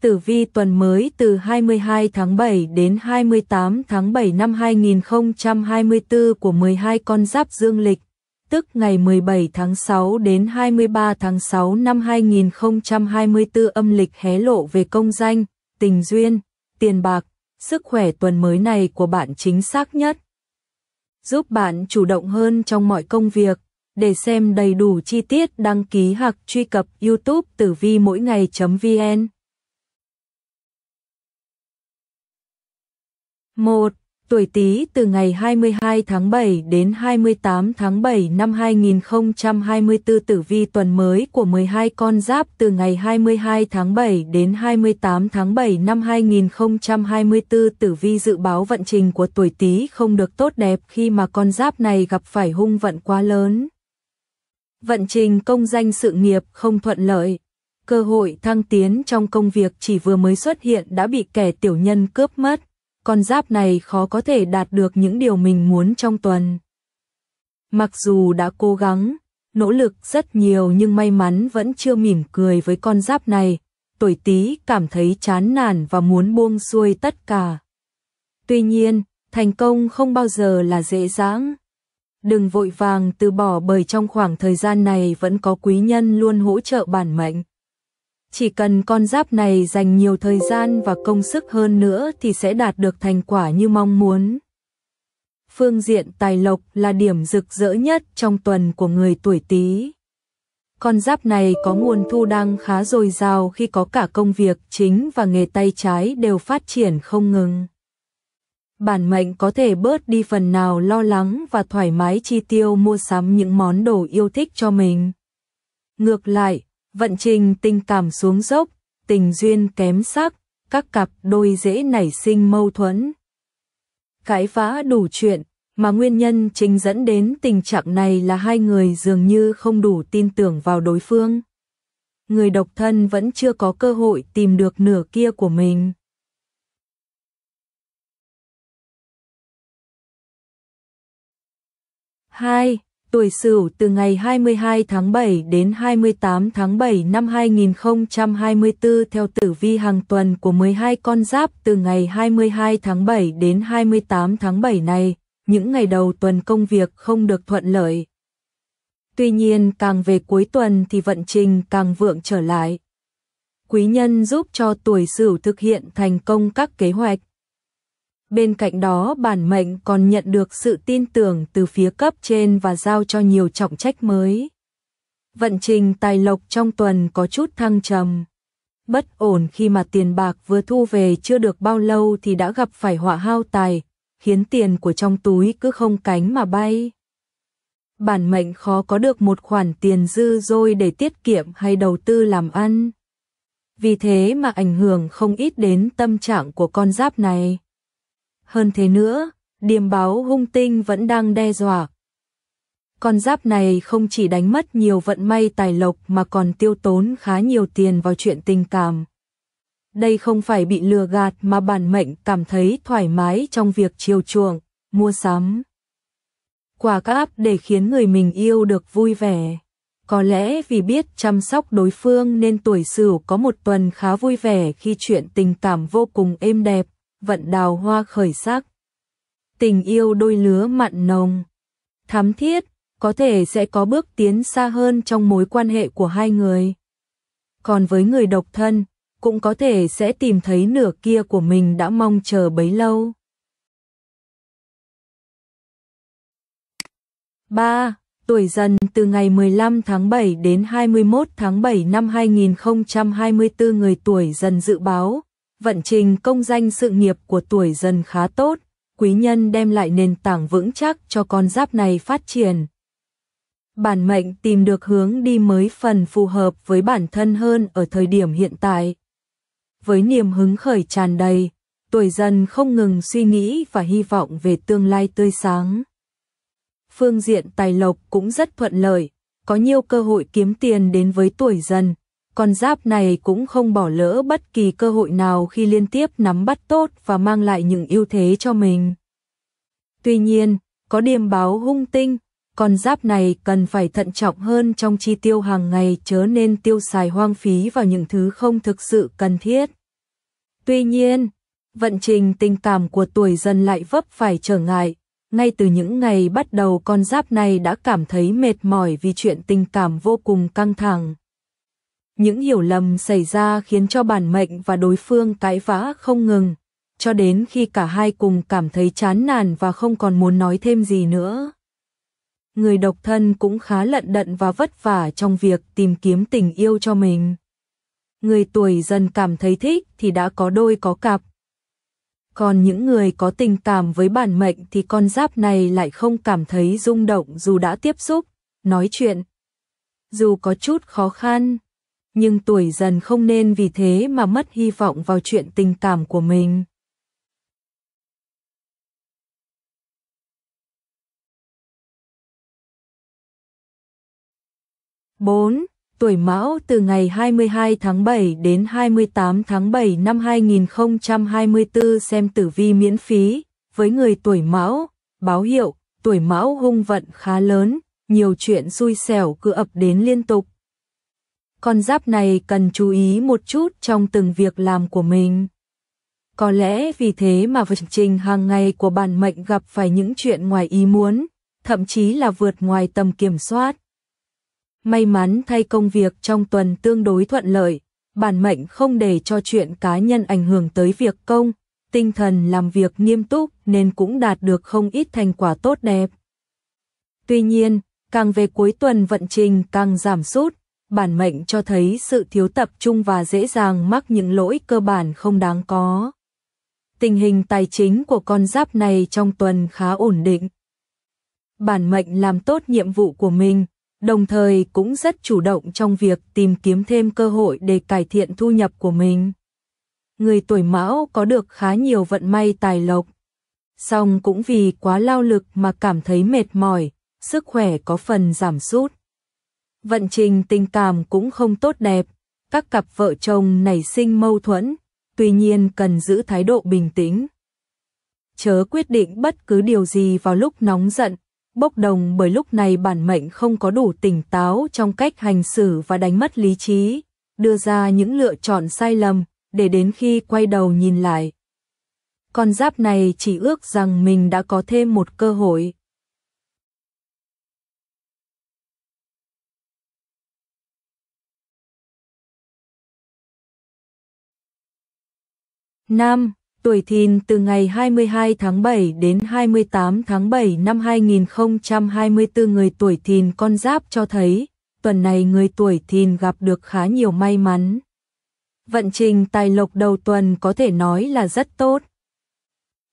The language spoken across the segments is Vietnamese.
tử vi tuần mới từ 22 tháng 7 đến 28 tháng 7 năm 2024 của 12 con giáp dương lịch, tức ngày 17 tháng 6 đến 23 tháng 6 năm 2024 âm lịch hé lộ về công danh, tình duyên, tiền bạc, sức khỏe tuần mới này của bạn chính xác nhất. Giúp bạn chủ động hơn trong mọi công việc. Để xem đầy đủ chi tiết đăng ký hoặc truy cập YouTube tử vi mỗi ngày.vn 1. Tuổi Tý từ ngày 22 tháng 7 đến 28 tháng 7 năm 2024 tử vi tuần mới của 12 con giáp từ ngày 22 tháng 7 đến 28 tháng 7 năm 2024 tử vi dự báo vận trình của tuổi Tý không được tốt đẹp khi mà con giáp này gặp phải hung vận quá lớn. Vận trình công danh sự nghiệp không thuận lợi. Cơ hội thăng tiến trong công việc chỉ vừa mới xuất hiện đã bị kẻ tiểu nhân cướp mất con giáp này khó có thể đạt được những điều mình muốn trong tuần. Mặc dù đã cố gắng, nỗ lực rất nhiều nhưng may mắn vẫn chưa mỉm cười với con giáp này, tuổi Tý cảm thấy chán nản và muốn buông xuôi tất cả. Tuy nhiên, thành công không bao giờ là dễ dàng. Đừng vội vàng từ bỏ bởi trong khoảng thời gian này vẫn có quý nhân luôn hỗ trợ bản mệnh. Chỉ cần con giáp này dành nhiều thời gian và công sức hơn nữa thì sẽ đạt được thành quả như mong muốn. Phương diện tài lộc là điểm rực rỡ nhất trong tuần của người tuổi Tý. Con giáp này có nguồn thu đang khá dồi dào khi có cả công việc chính và nghề tay trái đều phát triển không ngừng. Bản mệnh có thể bớt đi phần nào lo lắng và thoải mái chi tiêu mua sắm những món đồ yêu thích cho mình. Ngược lại, vận trình tình cảm xuống dốc, tình duyên kém sắc, các cặp đôi dễ nảy sinh mâu thuẫn. Cãi phá đủ chuyện, mà nguyên nhân chính dẫn đến tình trạng này là hai người dường như không đủ tin tưởng vào đối phương. Người độc thân vẫn chưa có cơ hội tìm được nửa kia của mình. Hai tuổi Sửu từ ngày 22 tháng 7 đến 28 tháng 7 năm 2024 theo tử vi hàng tuần của 12 con giáp từ ngày 22 tháng 7 đến 28 tháng 7 này, những ngày đầu tuần công việc không được thuận lợi. Tuy nhiên càng về cuối tuần thì vận trình càng vượng trở lại. Quý nhân giúp cho tuổi Sửu thực hiện thành công các kế hoạch Bên cạnh đó bản mệnh còn nhận được sự tin tưởng từ phía cấp trên và giao cho nhiều trọng trách mới. Vận trình tài lộc trong tuần có chút thăng trầm. Bất ổn khi mà tiền bạc vừa thu về chưa được bao lâu thì đã gặp phải họa hao tài, khiến tiền của trong túi cứ không cánh mà bay. Bản mệnh khó có được một khoản tiền dư dôi để tiết kiệm hay đầu tư làm ăn. Vì thế mà ảnh hưởng không ít đến tâm trạng của con giáp này. Hơn thế nữa, điềm báo hung tinh vẫn đang đe dọa. Con giáp này không chỉ đánh mất nhiều vận may tài lộc mà còn tiêu tốn khá nhiều tiền vào chuyện tình cảm. Đây không phải bị lừa gạt mà bản mệnh cảm thấy thoải mái trong việc chiều chuộng, mua sắm. Quả cáp để khiến người mình yêu được vui vẻ. Có lẽ vì biết chăm sóc đối phương nên tuổi sửu có một tuần khá vui vẻ khi chuyện tình cảm vô cùng êm đẹp vận đào hoa khởi sắc. Tình yêu đôi lứa mặn nồng, thắm thiết, có thể sẽ có bước tiến xa hơn trong mối quan hệ của hai người. Còn với người độc thân, cũng có thể sẽ tìm thấy nửa kia của mình đã mong chờ bấy lâu. 3. Tuổi dần từ ngày 15 tháng 7 đến 21 tháng 7 năm 2024 người tuổi dần dự báo vận trình công danh sự nghiệp của tuổi dần khá tốt, quý nhân đem lại nền tảng vững chắc cho con giáp này phát triển. Bản mệnh tìm được hướng đi mới phần phù hợp với bản thân hơn ở thời điểm hiện tại. Với niềm hứng khởi tràn đầy, tuổi dần không ngừng suy nghĩ và hy vọng về tương lai tươi sáng. Phương diện tài lộc cũng rất thuận lợi, có nhiều cơ hội kiếm tiền đến với tuổi dần, con giáp này cũng không bỏ lỡ bất kỳ cơ hội nào khi liên tiếp nắm bắt tốt và mang lại những ưu thế cho mình. Tuy nhiên, có điềm báo hung tinh, con giáp này cần phải thận trọng hơn trong chi tiêu hàng ngày chớ nên tiêu xài hoang phí vào những thứ không thực sự cần thiết. Tuy nhiên, vận trình tình cảm của tuổi dần lại vấp phải trở ngại. Ngay từ những ngày bắt đầu con giáp này đã cảm thấy mệt mỏi vì chuyện tình cảm vô cùng căng thẳng. Những hiểu lầm xảy ra khiến cho bản mệnh và đối phương cãi vã không ngừng, cho đến khi cả hai cùng cảm thấy chán nản và không còn muốn nói thêm gì nữa. Người độc thân cũng khá lận đận và vất vả trong việc tìm kiếm tình yêu cho mình. Người tuổi dần cảm thấy thích thì đã có đôi có cặp. Còn những người có tình cảm với bản mệnh thì con giáp này lại không cảm thấy rung động dù đã tiếp xúc, nói chuyện. Dù có chút khó khăn, nhưng tuổi dần không nên vì thế mà mất hy vọng vào chuyện tình cảm của mình. bốn Tuổi Mão từ ngày 22 tháng 7 đến 28 tháng 7 năm 2024 xem tử vi miễn phí. Với người tuổi Mão, báo hiệu, tuổi Mão hung vận khá lớn, nhiều chuyện xui xẻo cứ ập đến liên tục, con giáp này cần chú ý một chút trong từng việc làm của mình. Có lẽ vì thế mà vận trình hàng ngày của bản mệnh gặp phải những chuyện ngoài ý muốn, thậm chí là vượt ngoài tầm kiểm soát. May mắn thay công việc trong tuần tương đối thuận lợi, bản mệnh không để cho chuyện cá nhân ảnh hưởng tới việc công, tinh thần làm việc nghiêm túc nên cũng đạt được không ít thành quả tốt đẹp. Tuy nhiên, càng về cuối tuần vận trình càng giảm sút, bản mệnh cho thấy sự thiếu tập trung và dễ dàng mắc những lỗi cơ bản không đáng có. Tình hình tài chính của con giáp này trong tuần khá ổn định. Bản mệnh làm tốt nhiệm vụ của mình, đồng thời cũng rất chủ động trong việc tìm kiếm thêm cơ hội để cải thiện thu nhập của mình. Người tuổi mão có được khá nhiều vận may tài lộc, song cũng vì quá lao lực mà cảm thấy mệt mỏi, sức khỏe có phần giảm sút vận trình tình cảm cũng không tốt đẹp, các cặp vợ chồng nảy sinh mâu thuẫn, tuy nhiên cần giữ thái độ bình tĩnh. Chớ quyết định bất cứ điều gì vào lúc nóng giận, bốc đồng bởi lúc này bản mệnh không có đủ tỉnh táo trong cách hành xử và đánh mất lý trí, đưa ra những lựa chọn sai lầm, để đến khi quay đầu nhìn lại. Con giáp này chỉ ước rằng mình đã có thêm một cơ hội. Nam, tuổi thìn từ ngày 22 tháng 7 đến 28 tháng 7 năm 2024 người tuổi thìn con giáp cho thấy, tuần này người tuổi thìn gặp được khá nhiều may mắn. Vận trình tài lộc đầu tuần có thể nói là rất tốt.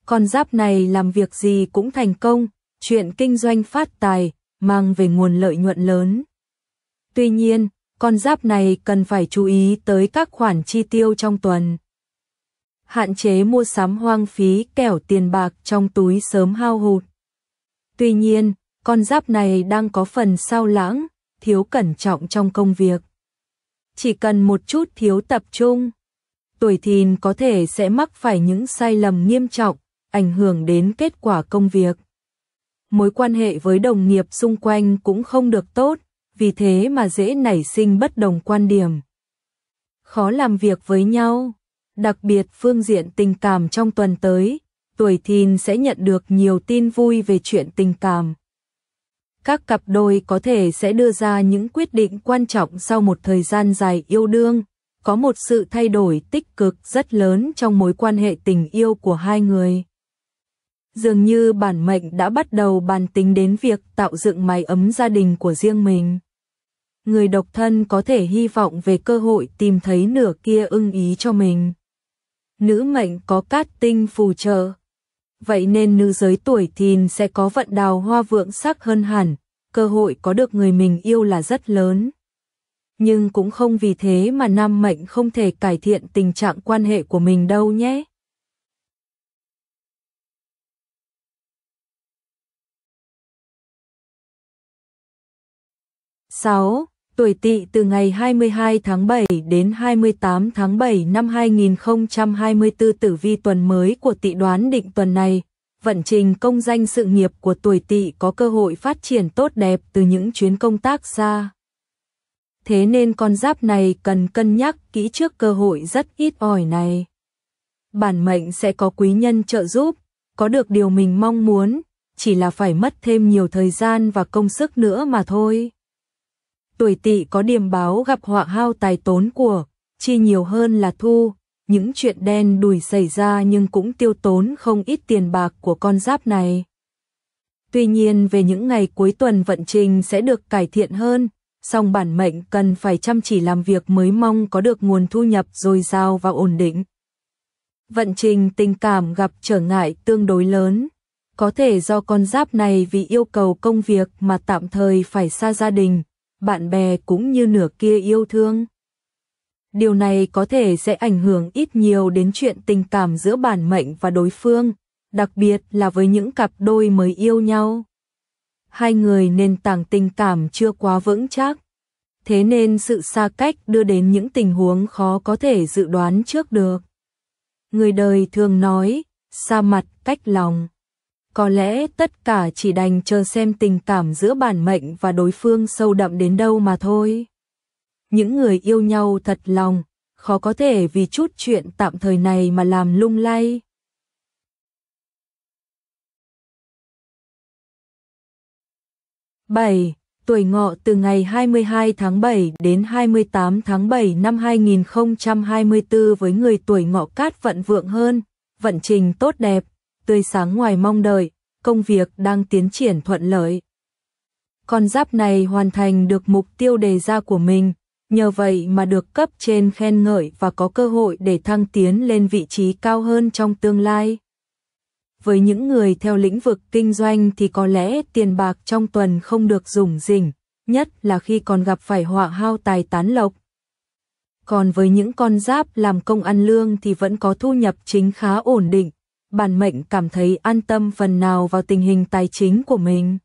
Con giáp này làm việc gì cũng thành công, chuyện kinh doanh phát tài, mang về nguồn lợi nhuận lớn. Tuy nhiên, con giáp này cần phải chú ý tới các khoản chi tiêu trong tuần hạn chế mua sắm hoang phí kẻo tiền bạc trong túi sớm hao hụt. Tuy nhiên, con giáp này đang có phần sao lãng, thiếu cẩn trọng trong công việc. Chỉ cần một chút thiếu tập trung, tuổi thìn có thể sẽ mắc phải những sai lầm nghiêm trọng, ảnh hưởng đến kết quả công việc. Mối quan hệ với đồng nghiệp xung quanh cũng không được tốt, vì thế mà dễ nảy sinh bất đồng quan điểm. Khó làm việc với nhau đặc biệt phương diện tình cảm trong tuần tới, tuổi thìn sẽ nhận được nhiều tin vui về chuyện tình cảm. Các cặp đôi có thể sẽ đưa ra những quyết định quan trọng sau một thời gian dài yêu đương, có một sự thay đổi tích cực rất lớn trong mối quan hệ tình yêu của hai người. Dường như bản mệnh đã bắt đầu bàn tính đến việc tạo dựng mái ấm gia đình của riêng mình. Người độc thân có thể hy vọng về cơ hội tìm thấy nửa kia ưng ý cho mình nữ mệnh có cát tinh phù trợ. Vậy nên nữ giới tuổi thìn sẽ có vận đào hoa vượng sắc hơn hẳn, cơ hội có được người mình yêu là rất lớn. Nhưng cũng không vì thế mà nam mệnh không thể cải thiện tình trạng quan hệ của mình đâu nhé. Sáu tuổi Tỵ từ ngày 22 tháng 7 đến 28 tháng 7 năm 2024 tử vi tuần mới của Tỵ đoán định tuần này, vận trình công danh sự nghiệp của tuổi Tỵ có cơ hội phát triển tốt đẹp từ những chuyến công tác xa. Thế nên con giáp này cần cân nhắc kỹ trước cơ hội rất ít ỏi này. Bản mệnh sẽ có quý nhân trợ giúp, có được điều mình mong muốn, chỉ là phải mất thêm nhiều thời gian và công sức nữa mà thôi tuổi tỵ có điềm báo gặp họa hao tài tốn của, chi nhiều hơn là thu, những chuyện đen đùi xảy ra nhưng cũng tiêu tốn không ít tiền bạc của con giáp này. Tuy nhiên về những ngày cuối tuần vận trình sẽ được cải thiện hơn, song bản mệnh cần phải chăm chỉ làm việc mới mong có được nguồn thu nhập dồi dào và ổn định. Vận trình tình cảm gặp trở ngại tương đối lớn, có thể do con giáp này vì yêu cầu công việc mà tạm thời phải xa gia đình, bạn bè cũng như nửa kia yêu thương. Điều này có thể sẽ ảnh hưởng ít nhiều đến chuyện tình cảm giữa bản mệnh và đối phương, đặc biệt là với những cặp đôi mới yêu nhau. Hai người nền tảng tình cảm chưa quá vững chắc, thế nên sự xa cách đưa đến những tình huống khó có thể dự đoán trước được. Người đời thường nói, xa mặt cách lòng có lẽ tất cả chỉ đành chờ xem tình cảm giữa bản mệnh và đối phương sâu đậm đến đâu mà thôi. Những người yêu nhau thật lòng, khó có thể vì chút chuyện tạm thời này mà làm lung lay. Bảy Tuổi ngọ từ ngày 22 tháng 7 đến 28 tháng 7 năm 2024 với người tuổi ngọ cát vận vượng hơn, vận trình tốt đẹp, tươi sáng ngoài mong đợi, công việc đang tiến triển thuận lợi. Con giáp này hoàn thành được mục tiêu đề ra của mình, nhờ vậy mà được cấp trên khen ngợi và có cơ hội để thăng tiến lên vị trí cao hơn trong tương lai. Với những người theo lĩnh vực kinh doanh thì có lẽ tiền bạc trong tuần không được dùng rỉnh, nhất là khi còn gặp phải họa hao tài tán lộc. Còn với những con giáp làm công ăn lương thì vẫn có thu nhập chính khá ổn định, bản mệnh cảm thấy an tâm phần nào vào tình hình tài chính của mình.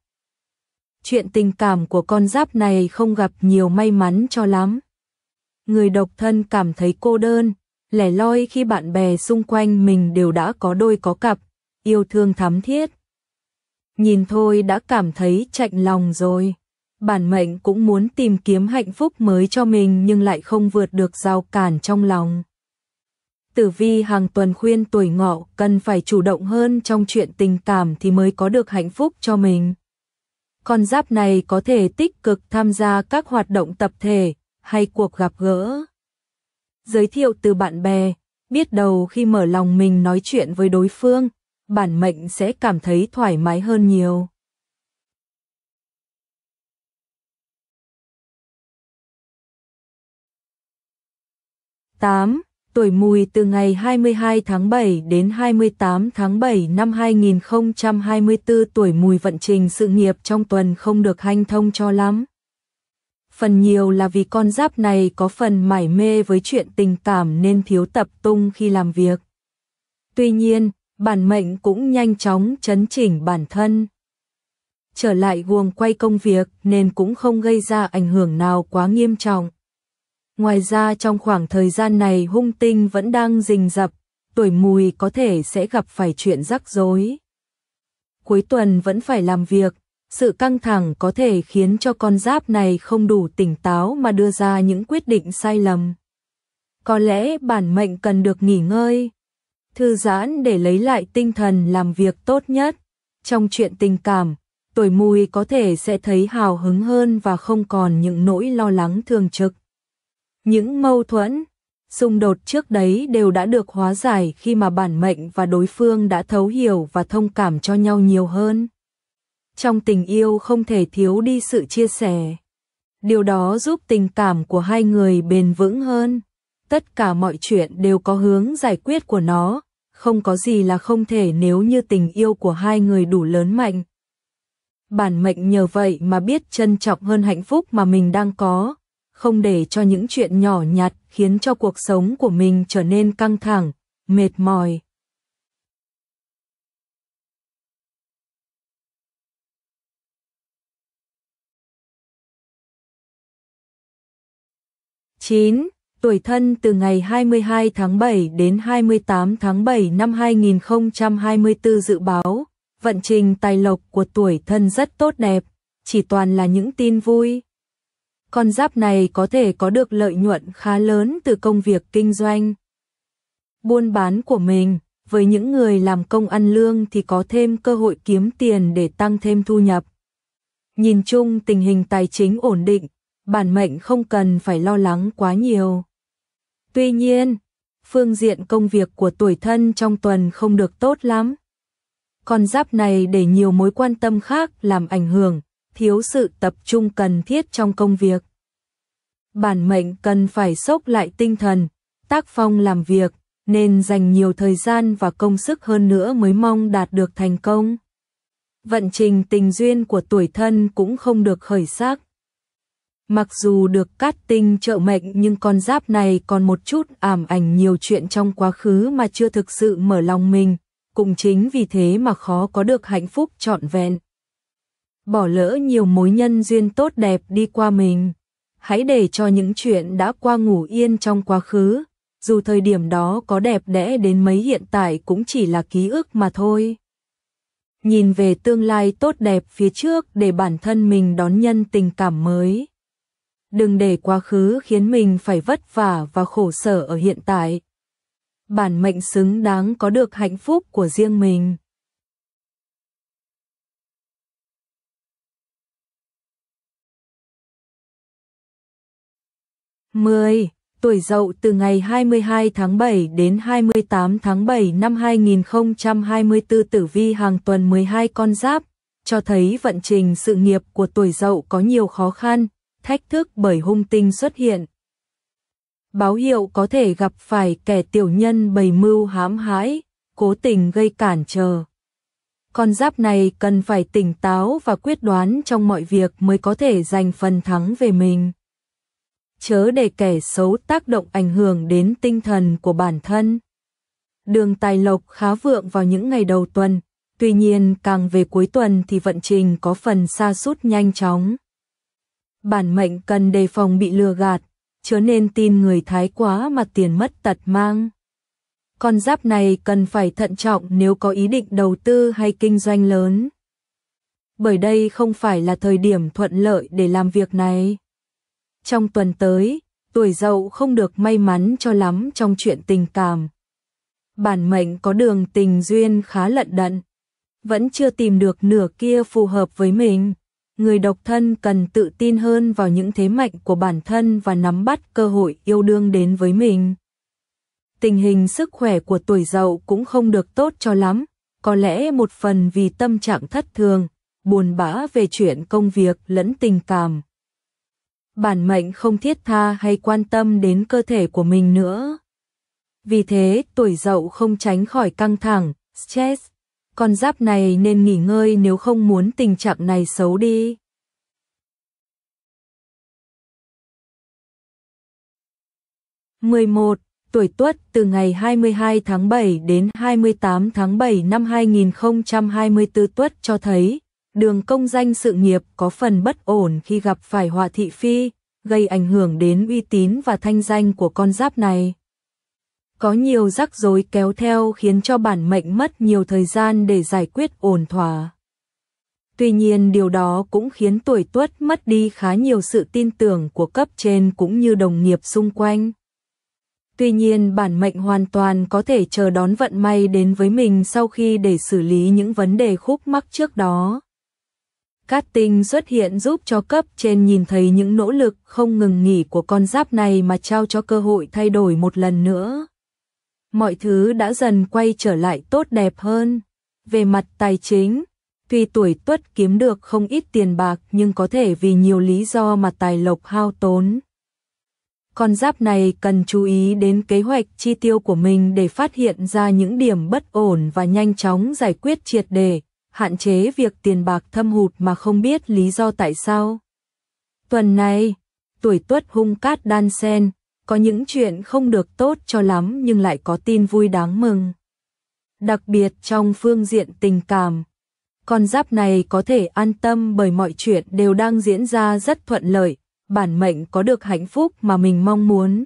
Chuyện tình cảm của con giáp này không gặp nhiều may mắn cho lắm. Người độc thân cảm thấy cô đơn, lẻ loi khi bạn bè xung quanh mình đều đã có đôi có cặp, yêu thương thắm thiết. Nhìn thôi đã cảm thấy chạnh lòng rồi. Bản mệnh cũng muốn tìm kiếm hạnh phúc mới cho mình nhưng lại không vượt được rào cản trong lòng. Tử Vi hàng tuần khuyên tuổi ngọ cần phải chủ động hơn trong chuyện tình cảm thì mới có được hạnh phúc cho mình. Con giáp này có thể tích cực tham gia các hoạt động tập thể hay cuộc gặp gỡ. Giới thiệu từ bạn bè, biết đầu khi mở lòng mình nói chuyện với đối phương, bản mệnh sẽ cảm thấy thoải mái hơn nhiều. Tám tuổi mùi từ ngày 22 tháng 7 đến 28 tháng 7 năm 2024 tuổi mùi vận trình sự nghiệp trong tuần không được hanh thông cho lắm. Phần nhiều là vì con giáp này có phần mải mê với chuyện tình cảm nên thiếu tập trung khi làm việc. Tuy nhiên, bản mệnh cũng nhanh chóng chấn chỉnh bản thân. Trở lại guồng quay công việc nên cũng không gây ra ảnh hưởng nào quá nghiêm trọng. Ngoài ra trong khoảng thời gian này hung tinh vẫn đang rình rập, tuổi mùi có thể sẽ gặp phải chuyện rắc rối. Cuối tuần vẫn phải làm việc, sự căng thẳng có thể khiến cho con giáp này không đủ tỉnh táo mà đưa ra những quyết định sai lầm. Có lẽ bản mệnh cần được nghỉ ngơi, thư giãn để lấy lại tinh thần làm việc tốt nhất. Trong chuyện tình cảm, tuổi mùi có thể sẽ thấy hào hứng hơn và không còn những nỗi lo lắng thường trực. Những mâu thuẫn, xung đột trước đấy đều đã được hóa giải khi mà bản mệnh và đối phương đã thấu hiểu và thông cảm cho nhau nhiều hơn. Trong tình yêu không thể thiếu đi sự chia sẻ. Điều đó giúp tình cảm của hai người bền vững hơn. Tất cả mọi chuyện đều có hướng giải quyết của nó, không có gì là không thể nếu như tình yêu của hai người đủ lớn mạnh. Bản mệnh nhờ vậy mà biết trân trọng hơn hạnh phúc mà mình đang có không để cho những chuyện nhỏ nhặt khiến cho cuộc sống của mình trở nên căng thẳng, mệt mỏi. Chín, tuổi thân từ ngày 22 tháng 7 đến 28 tháng 7 năm 2024 dự báo, vận trình tài lộc của tuổi thân rất tốt đẹp, chỉ toàn là những tin vui con giáp này có thể có được lợi nhuận khá lớn từ công việc kinh doanh. Buôn bán của mình, với những người làm công ăn lương thì có thêm cơ hội kiếm tiền để tăng thêm thu nhập. Nhìn chung tình hình tài chính ổn định, bản mệnh không cần phải lo lắng quá nhiều. Tuy nhiên, phương diện công việc của tuổi thân trong tuần không được tốt lắm. Con giáp này để nhiều mối quan tâm khác làm ảnh hưởng, thiếu sự tập trung cần thiết trong công việc. Bản mệnh cần phải sốc lại tinh thần, tác phong làm việc, nên dành nhiều thời gian và công sức hơn nữa mới mong đạt được thành công. Vận trình tình duyên của tuổi thân cũng không được khởi sắc. Mặc dù được cát tinh trợ mệnh nhưng con giáp này còn một chút ảm ảnh nhiều chuyện trong quá khứ mà chưa thực sự mở lòng mình, cũng chính vì thế mà khó có được hạnh phúc trọn vẹn bỏ lỡ nhiều mối nhân duyên tốt đẹp đi qua mình. Hãy để cho những chuyện đã qua ngủ yên trong quá khứ, dù thời điểm đó có đẹp đẽ đến mấy hiện tại cũng chỉ là ký ức mà thôi. Nhìn về tương lai tốt đẹp phía trước để bản thân mình đón nhân tình cảm mới. Đừng để quá khứ khiến mình phải vất vả và khổ sở ở hiện tại. Bản mệnh xứng đáng có được hạnh phúc của riêng mình. 10. Tuổi dậu từ ngày 22 tháng 7 đến 28 tháng 7 năm 2024 tử vi hàng tuần 12 con giáp, cho thấy vận trình sự nghiệp của tuổi dậu có nhiều khó khăn, thách thức bởi hung tinh xuất hiện. Báo hiệu có thể gặp phải kẻ tiểu nhân bày mưu hãm hãi, cố tình gây cản trở. Con giáp này cần phải tỉnh táo và quyết đoán trong mọi việc mới có thể giành phần thắng về mình chớ để kẻ xấu tác động ảnh hưởng đến tinh thần của bản thân. Đường tài lộc khá vượng vào những ngày đầu tuần, tuy nhiên càng về cuối tuần thì vận trình có phần xa sút nhanh chóng. Bản mệnh cần đề phòng bị lừa gạt, chớ nên tin người thái quá mà tiền mất tật mang. Con giáp này cần phải thận trọng nếu có ý định đầu tư hay kinh doanh lớn. Bởi đây không phải là thời điểm thuận lợi để làm việc này. Trong tuần tới, tuổi dậu không được may mắn cho lắm trong chuyện tình cảm. Bản mệnh có đường tình duyên khá lận đận. Vẫn chưa tìm được nửa kia phù hợp với mình. Người độc thân cần tự tin hơn vào những thế mạnh của bản thân và nắm bắt cơ hội yêu đương đến với mình. Tình hình sức khỏe của tuổi dậu cũng không được tốt cho lắm, có lẽ một phần vì tâm trạng thất thường, buồn bã về chuyện công việc lẫn tình cảm bản mệnh không thiết tha hay quan tâm đến cơ thể của mình nữa. Vì thế, tuổi dậu không tránh khỏi căng thẳng, stress. Con giáp này nên nghỉ ngơi nếu không muốn tình trạng này xấu đi. Mười một tuổi Tuất từ ngày 22 tháng 7 đến 28 tháng 7 năm 2024 Tuất cho thấy đường công danh sự nghiệp có phần bất ổn khi gặp phải họa thị phi, gây ảnh hưởng đến uy tín và thanh danh của con giáp này. Có nhiều rắc rối kéo theo khiến cho bản mệnh mất nhiều thời gian để giải quyết ổn thỏa. Tuy nhiên điều đó cũng khiến tuổi tuất mất đi khá nhiều sự tin tưởng của cấp trên cũng như đồng nghiệp xung quanh. Tuy nhiên bản mệnh hoàn toàn có thể chờ đón vận may đến với mình sau khi để xử lý những vấn đề khúc mắc trước đó. Cát tinh xuất hiện giúp cho cấp trên nhìn thấy những nỗ lực không ngừng nghỉ của con giáp này mà trao cho cơ hội thay đổi một lần nữa. Mọi thứ đã dần quay trở lại tốt đẹp hơn. Về mặt tài chính, tuy tuổi tuất kiếm được không ít tiền bạc nhưng có thể vì nhiều lý do mà tài lộc hao tốn. Con giáp này cần chú ý đến kế hoạch chi tiêu của mình để phát hiện ra những điểm bất ổn và nhanh chóng giải quyết triệt đề, hạn chế việc tiền bạc thâm hụt mà không biết lý do tại sao. Tuần này, tuổi tuất hung cát đan sen, có những chuyện không được tốt cho lắm nhưng lại có tin vui đáng mừng. Đặc biệt trong phương diện tình cảm, con giáp này có thể an tâm bởi mọi chuyện đều đang diễn ra rất thuận lợi, bản mệnh có được hạnh phúc mà mình mong muốn.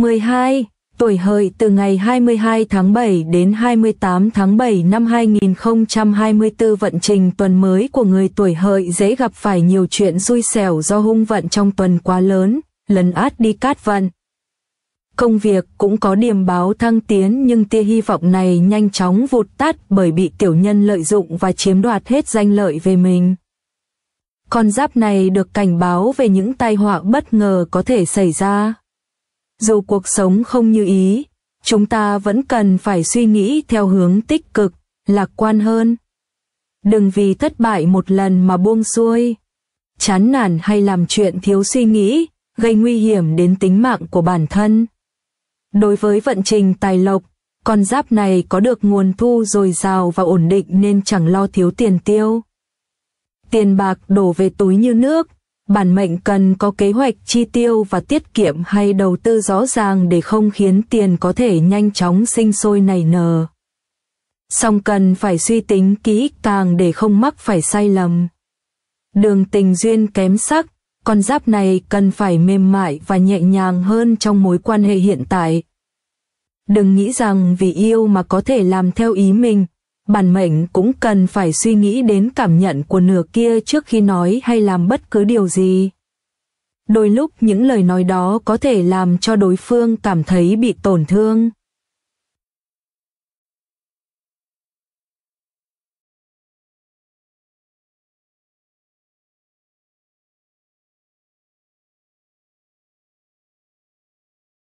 12. Tuổi hợi từ ngày 22 tháng 7 đến 28 tháng 7 năm 2024 vận trình tuần mới của người tuổi hợi dễ gặp phải nhiều chuyện xui xẻo do hung vận trong tuần quá lớn, lấn át đi cát vận. Công việc cũng có điểm báo thăng tiến nhưng tia hy vọng này nhanh chóng vụt tắt bởi bị tiểu nhân lợi dụng và chiếm đoạt hết danh lợi về mình. Con giáp này được cảnh báo về những tai họa bất ngờ có thể xảy ra dù cuộc sống không như ý, chúng ta vẫn cần phải suy nghĩ theo hướng tích cực, lạc quan hơn. Đừng vì thất bại một lần mà buông xuôi. Chán nản hay làm chuyện thiếu suy nghĩ, gây nguy hiểm đến tính mạng của bản thân. Đối với vận trình tài lộc, con giáp này có được nguồn thu dồi dào và ổn định nên chẳng lo thiếu tiền tiêu. Tiền bạc đổ về túi như nước, bản mệnh cần có kế hoạch chi tiêu và tiết kiệm hay đầu tư rõ ràng để không khiến tiền có thể nhanh chóng sinh sôi nảy nở. Song cần phải suy tính kỹ càng để không mắc phải sai lầm. Đường tình duyên kém sắc, con giáp này cần phải mềm mại và nhẹ nhàng hơn trong mối quan hệ hiện tại. Đừng nghĩ rằng vì yêu mà có thể làm theo ý mình, bản mệnh cũng cần phải suy nghĩ đến cảm nhận của nửa kia trước khi nói hay làm bất cứ điều gì. Đôi lúc những lời nói đó có thể làm cho đối phương cảm thấy bị tổn thương.